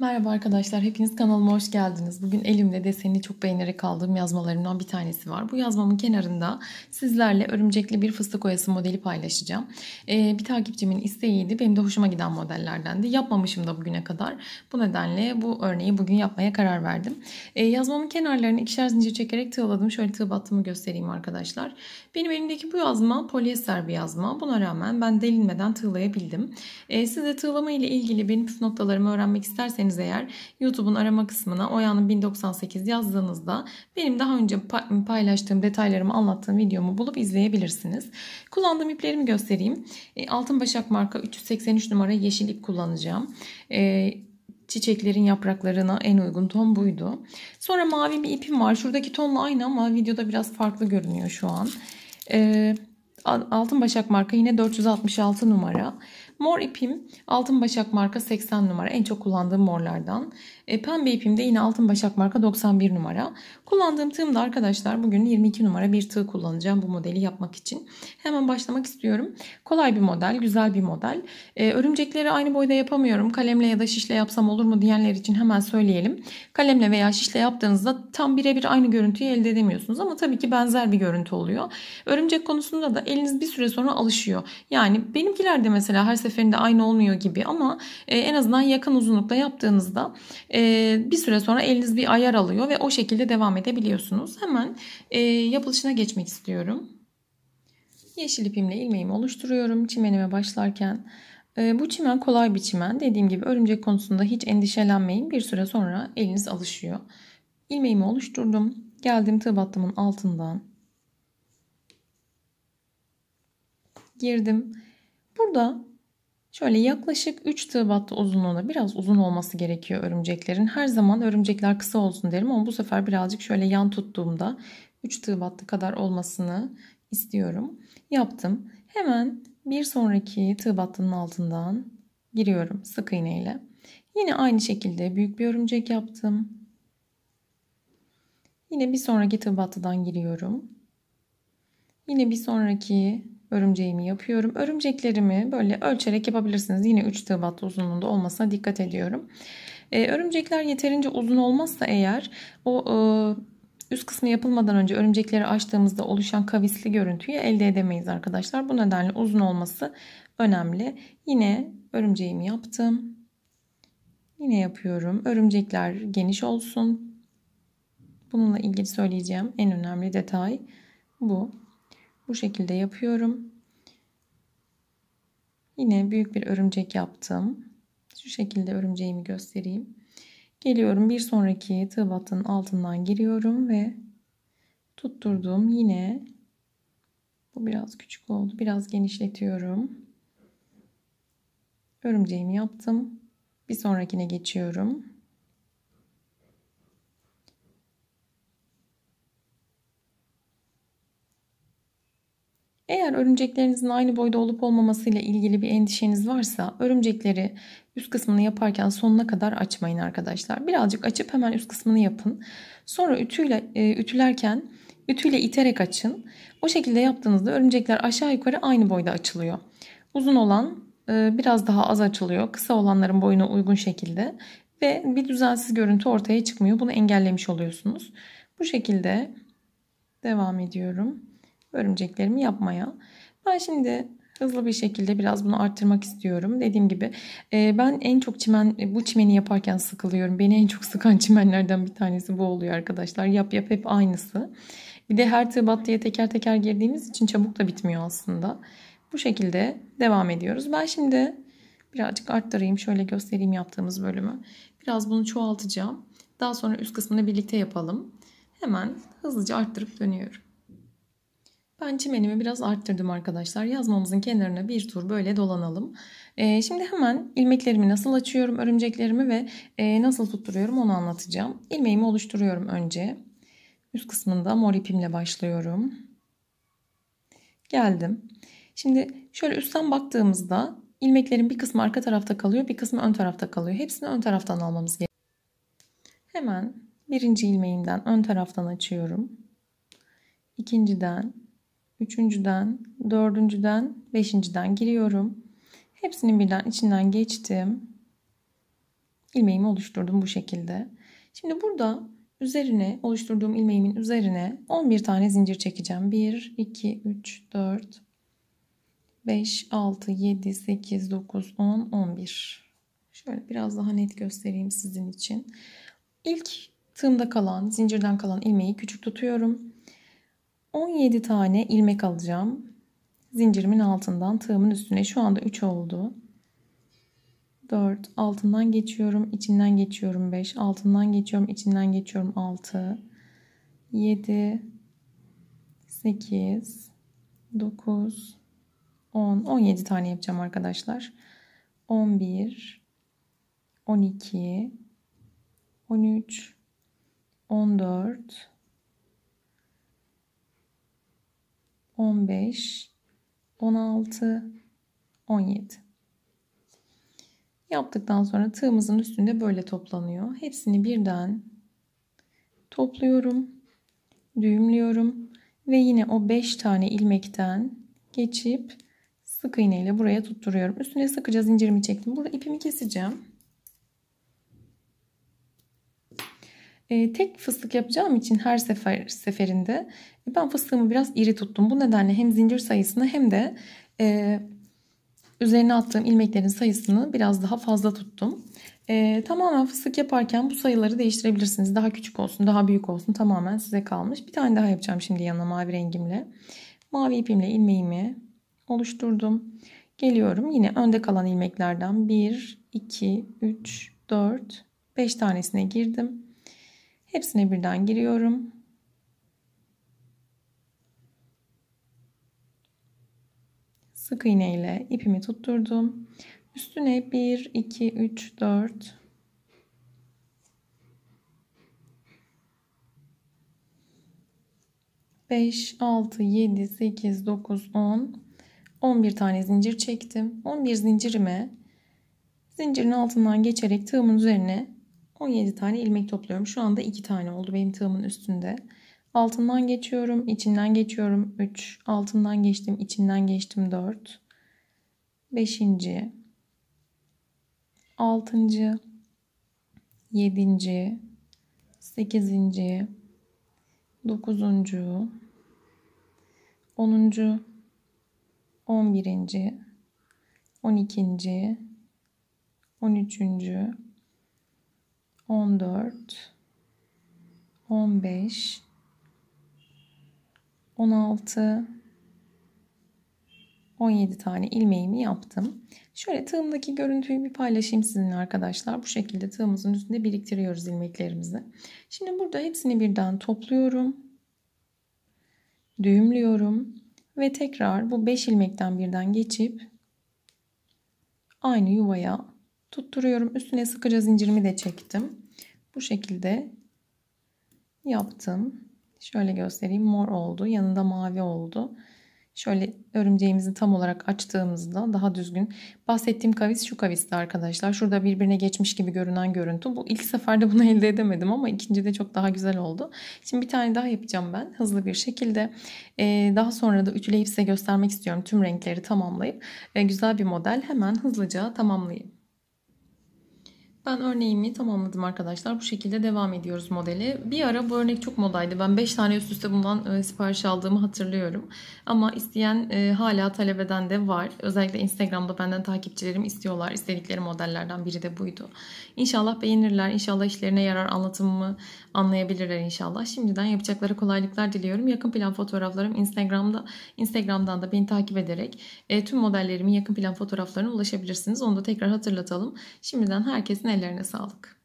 Merhaba arkadaşlar, hepiniz kanalıma hoş geldiniz. Bugün elimde desenini çok beğenerek aldığım yazmalarımdan bir tanesi var. Bu yazmamın kenarında sizlerle örümcekli bir fıstık oyası modeli paylaşacağım. Ee, bir takipçimin isteğiydi, benim de hoşuma giden modellerdendi. Yapmamışım da bugüne kadar. Bu nedenle bu örneği bugün yapmaya karar verdim. Ee, yazmamın kenarlarını ikişer zincir çekerek tığladım. Şöyle tığ battığımı göstereyim arkadaşlar. Benim elimdeki bu yazma polyester bir yazma. Buna rağmen ben delinmeden tığlayabildim. Ee, siz de tığlama ile ilgili benim püf noktalarımı öğrenmek isterseniz görecekseniz eğer YouTube'un arama kısmına Oya'nın 1098 yazdığınızda benim daha önce paylaştığım detaylarımı anlattığım videomu bulup izleyebilirsiniz. Kullandığım iplerimi göstereyim. E, altın Başak marka 383 numara yeşil ip kullanacağım. E, çiçeklerin yapraklarına en uygun ton buydu. Sonra mavi bir ipim var. Şuradaki tonla aynı ama videoda biraz farklı görünüyor şu an. Evet altın başak marka yine 466 numara. Mor ipim altın başak marka 80 numara. En çok kullandığım morlardan. E, pembe ipim de yine altın başak marka 91 numara. Kullandığım tığım da arkadaşlar bugün 22 numara bir tığ kullanacağım bu modeli yapmak için. Hemen başlamak istiyorum. Kolay bir model, güzel bir model. E, örümcekleri aynı boyda yapamıyorum. Kalemle ya da şişle yapsam olur mu diyenler için hemen söyleyelim. Kalemle veya şişle yaptığınızda tam birebir aynı görüntüyü elde edemiyorsunuz ama tabii ki benzer bir görüntü oluyor. Örümcek konusunda da el eliniz bir süre sonra alışıyor. Yani benimkiler de mesela her seferinde aynı olmuyor gibi ama e, en azından yakın uzunlukta yaptığınızda e, bir süre sonra eliniz bir ayar alıyor ve o şekilde devam edebiliyorsunuz. Hemen e, yapılışına geçmek istiyorum. Yeşil ipimle ilmeğimi oluşturuyorum. Çimenime başlarken bu çimen kolay bir çimen. Dediğim gibi örümcek konusunda hiç endişelenmeyin. Bir süre sonra eliniz alışıyor. İlmeğimi oluşturdum. Geldim tığ battımın altından girdim. Burada şöyle yaklaşık 3 tığ battı uzunluğunda biraz uzun olması gerekiyor örümceklerin. Her zaman örümcekler kısa olsun derim ama bu sefer birazcık şöyle yan tuttuğumda 3 tığ battı kadar olmasını istiyorum. Yaptım. Hemen bir sonraki tığ battının altından giriyorum sık iğne ile. Yine aynı şekilde büyük bir örümcek yaptım. Yine bir sonraki tığ battıdan giriyorum. Yine bir sonraki örümceğimi yapıyorum. Örümceklerimi böyle ölçerek yapabilirsiniz. Yine 3 tığ battı uzunluğunda olmasına dikkat ediyorum. Ee, örümcekler yeterince uzun olmazsa eğer o e, üst kısmı yapılmadan önce örümcekleri açtığımızda oluşan kavisli görüntüyü elde edemeyiz arkadaşlar. Bu nedenle uzun olması önemli. Yine örümceğimi yaptım. Yine yapıyorum. Örümcekler geniş olsun. Bununla ilgili söyleyeceğim en önemli detay bu. Bu şekilde yapıyorum. Yine büyük bir örümcek yaptım. Şu şekilde örümceğimi göstereyim. Geliyorum bir sonraki tığ battının altından giriyorum ve tutturduğum yine bu biraz küçük oldu. Biraz genişletiyorum. Örümceğimi yaptım. Bir sonrakine geçiyorum. Eğer örümceklerinizin aynı boyda olup olmamasıyla ilgili bir endişeniz varsa örümcekleri üst kısmını yaparken sonuna kadar açmayın arkadaşlar. Birazcık açıp hemen üst kısmını yapın. Sonra ütüyle e, ütülerken ütüyle iterek açın. O şekilde yaptığınızda örümcekler aşağı yukarı aynı boyda açılıyor. Uzun olan e, biraz daha az açılıyor. Kısa olanların boyuna uygun şekilde ve bir düzensiz görüntü ortaya çıkmıyor. Bunu engellemiş oluyorsunuz. Bu şekilde devam ediyorum örümceklerimi yapmaya. Ben şimdi hızlı bir şekilde biraz bunu arttırmak istiyorum. Dediğim gibi e, ben en çok çimen e, bu çimeni yaparken sıkılıyorum. Beni en çok sıkan çimenlerden bir tanesi bu oluyor arkadaşlar. Yap yap hep aynısı. Bir de her tığ battıya teker teker girdiğimiz için çabuk da bitmiyor aslında. Bu şekilde devam ediyoruz. Ben şimdi birazcık arttırayım. Şöyle göstereyim yaptığımız bölümü. Biraz bunu çoğaltacağım. Daha sonra üst kısmını birlikte yapalım. Hemen hızlıca arttırıp dönüyorum. Ben çimenimi biraz arttırdım arkadaşlar. Yazmamızın kenarına bir tur böyle dolanalım. Ee, şimdi hemen ilmeklerimi nasıl açıyorum, örümceklerimi ve e, nasıl tutturuyorum onu anlatacağım. İlmeğimi oluşturuyorum önce. Üst kısmında mor ipimle başlıyorum. Geldim. Şimdi şöyle üstten baktığımızda ilmeklerin bir kısmı arka tarafta kalıyor, bir kısmı ön tarafta kalıyor. Hepsini ön taraftan almamız gerekiyor. Hemen birinci ilmeğimden ön taraftan açıyorum. İkinciden üçüncüden, dördüncüden, beşinciden giriyorum. Hepsinin birden içinden geçtim. İlmeğimi oluşturdum bu şekilde. Şimdi burada üzerine oluşturduğum ilmeğimin üzerine 11 tane zincir çekeceğim. 1, 2, 3, 4, 5, 6, 7, 8, 9, 10, 11. Şöyle biraz daha net göstereyim sizin için. İlk tığımda kalan, zincirden kalan ilmeği küçük tutuyorum. 17 tane ilmek alacağım. Zincirimin altından tığımın üstüne şu anda 3 oldu. 4 altından geçiyorum, içinden geçiyorum 5, altından geçiyorum, içinden geçiyorum 6, 7, 8, 9, 10, 17 tane yapacağım arkadaşlar. 11, 12, 13, 14, 15, 16, 17. Yaptıktan sonra tığımızın üstünde böyle toplanıyor. Hepsini birden topluyorum, düğümlüyorum ve yine o 5 tane ilmekten geçip sık iğneyle buraya tutturuyorum. Üstüne sıkıca zincirimi çektim. Burada ipimi keseceğim. Ee, tek fıstık yapacağım için her sefer seferinde e, ben fıstığımı biraz iri tuttum. Bu nedenle hem zincir sayısını hem de e, üzerine attığım ilmeklerin sayısını biraz daha fazla tuttum. E, tamamen fıstık yaparken bu sayıları değiştirebilirsiniz. Daha küçük olsun, daha büyük olsun tamamen size kalmış. Bir tane daha yapacağım şimdi yanına mavi rengimle. Mavi ipimle ilmeğimi oluşturdum. Geliyorum yine önde kalan ilmeklerden 1, 2, 3, 4, 5 tanesine girdim. Hepsine birden giriyorum. Sık iğne ile ipimi tutturdum. Üstüne 1, 2, 3, 4, 5, 6, 7, 8, 9, 10, 11 tane zincir çektim. 11 zincirime zincirin altından geçerek tığımın üzerine 17 tane ilmek topluyorum. Şu anda 2 tane oldu benim tığımın üstünde. Altından geçiyorum, içinden geçiyorum. 3, altından geçtim, içinden geçtim 4. 5. 6. 7. 8. 9. 10. 11. 12. 13. 14 15 16 17 tane ilmeğimi yaptım. Şöyle tığımdaki görüntüyü bir paylaşayım sizinle arkadaşlar. Bu şekilde tığımızın üstünde biriktiriyoruz ilmeklerimizi. Şimdi burada hepsini birden topluyorum. Düğümlüyorum. Ve tekrar bu 5 ilmekten birden geçip aynı yuvaya tutturuyorum. Üstüne sıkıca zincirimi de çektim. Bu şekilde yaptım. Şöyle göstereyim. Mor oldu. Yanında mavi oldu. Şöyle örümceğimizi tam olarak açtığımızda daha düzgün. Bahsettiğim kavis şu kavisti arkadaşlar. Şurada birbirine geçmiş gibi görünen görüntü. Bu ilk seferde bunu elde edemedim ama ikinci de çok daha güzel oldu. Şimdi bir tane daha yapacağım ben hızlı bir şekilde. Ee, daha sonra da ütüleyip size göstermek istiyorum. Tüm renkleri tamamlayıp e, güzel bir model hemen hızlıca tamamlayayım. Ben örneğimi tamamladım arkadaşlar. Bu şekilde devam ediyoruz modeli. Bir ara bu örnek çok modaydı. Ben 5 tane üst üste bundan e, sipariş aldığımı hatırlıyorum. Ama isteyen e, hala talebeden de var. Özellikle Instagram'da benden takipçilerim istiyorlar. İstedikleri modellerden biri de buydu. İnşallah beğenirler. İnşallah işlerine yarar anlatımımı anlayabilirler inşallah. Şimdiden yapacakları kolaylıklar diliyorum. Yakın plan fotoğraflarım Instagram'da. Instagram'dan da beni takip ederek e, tüm modellerimin yakın plan fotoğraflarına ulaşabilirsiniz. Onu da tekrar hatırlatalım. Şimdiden herkesin Ellerine sağlık.